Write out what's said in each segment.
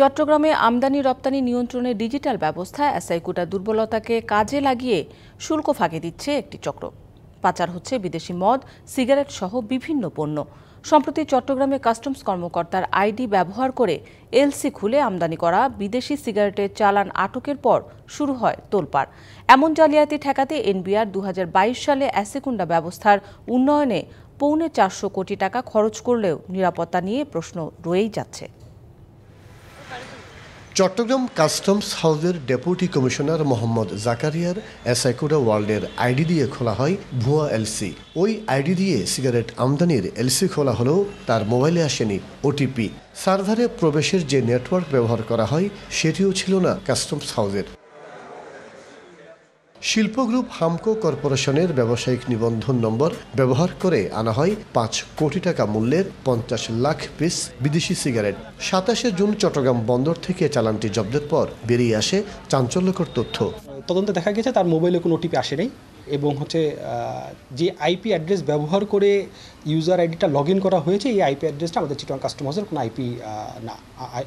চট্টগ্রামে আমদানি রপ্তানি নিয়ন্ত্রণে ডিজিটাল ব্যবস্থা এসআইকুটা দুর্বলতাকে কাজে লাগিয়ে শুল্ক ফাঁকে দিচ্ছে একটি চক্র পাচার হচ্ছে বিদেশি মদ সিগারেট সহ বিভিন্ন পণ্য সম্প্রতি চট্টগ্রামে কাস্টমস কর্মকর্তার আইডি ব্যবহার করে এলসি খুলে আমদানি করা বিদেশি সিগারেটের চালান আটকের পর শুরু হয় তোলপাড় এমন জালিয়াতি ঠেকাতে এনবিআর দু সালে অ্যাসেকুন্ডা ব্যবস্থার উন্নয়নে পৌনে চারশো কোটি টাকা খরচ করলেও নিরাপত্তা নিয়ে প্রশ্ন রয়েই যাচ্ছে চট্টগ্রাম কাস্টমস হাউসের ডেপুটি কমিশনার মোহাম্মদ জাকারিয়ার এসাইকোডা ওয়ার্ল্ডের আইডি দিয়ে খোলা হয় ভুয়া এলসি ওই আইডি দিয়ে সিগারেট আমদানির এলসি খোলা হলেও তার মোবাইলে আসেনি ওটিপি সার্ভারে প্রবেশের যে নেটওয়ার্ক ব্যবহার করা হয় সেটিও ছিল না কাস্টমস হাউসের শিল্পগ্রুপ হামকো কর্পোরেশনের ব্যবসায়িক নিবন্ধন নম্বর ব্যবহার করে আনা হয় পাঁচ কোটি টাকা মূল্যের পঞ্চাশ লাখ পিস বিদেশি সিগারেট সাতাশে জুন চট্টগ্রাম বন্দর থেকে চালানটি জব্দের পর বেরিয়ে আসে চাঞ্চল্যকর তথ্য তদন্তে দেখা গেছে তার মোবাইলে কোনো ওটিপি আসে নাই এবং হচ্ছে যে আইপি অ্যাড্রেস ব্যবহার করে ইউজার আইডিটা লগ ইন করা হয়েছে এই আইপি অ্যাড্রেসটা আমাদের চিটন কাস্টমার্সের কোনো আইপি না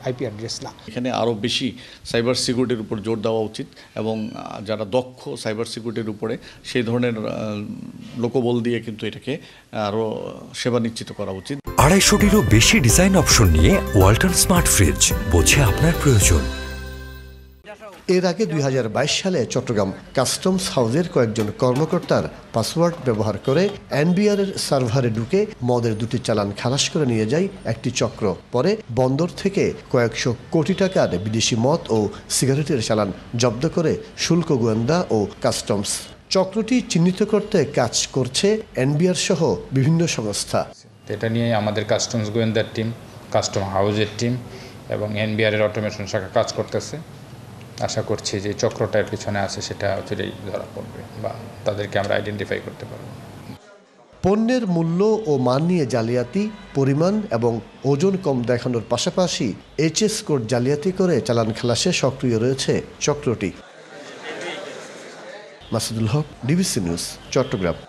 আইপি অ্যাড্রেস না এখানে আরও বেশি সাইবার সিকিউরিটির উপর জোর দেওয়া উচিত এবং যারা দক্ষ সাইবার সিকিউরিটির উপরে সেই ধরনের লোকবল দিয়ে কিন্তু এটাকে আরও সেবা নিশ্চিত করা উচিত আড়াইশোটিরও বেশি ডিজাইন অপশন নিয়ে ওয়াল্টন স্মার্ট ফ্রিজ বোঝে আপনার প্রয়োজন এর আগে দুই সালে চট্টগ্রাম কাস্টমস হাউসের কয়েকজন কর্মকর্তার পাসওয়ার্ড ব্যবহার করে এর সার্ভারে ঢুকে মদের দুটি চালান খালাস করে নিয়ে যায় একটি চক্র পরে বন্দর থেকে কয়েকশো কোটি টাকার বিদেশি মদ ও সিগারেটের চালান জব্দ করে শুল্ক গোয়েন্দা ও কাস্টমস চক্রটি চিহ্নিত করতে কাজ করছে এনবিআর সহ বিভিন্ন সংস্থা এটা নিয়ে আমাদের কাস্টমস গোয়েন্দার টিম কাস্টম হাউজের টিম এবং এর অটোমেশন শাখা কাজ করতেছে আশা করছি যে চক্রটার পিছনে আছে সেটা অচিরেই ধরা পড়বে বা তাদেরকে আমরা আইডেন্টিফাই করতে পারব পণ্যের মূল্য ও মান নিয়ে জালিয়াতি পরিমাণ এবং ওজন কম দেখানোর পাশাপাশি এইচএস কোড জালিয়াতি করে চালান খালাসে সক্রিয় রয়েছে চক্রটি মাসুদুল হক ডিবিসি নিউজ চট্টগ্রাম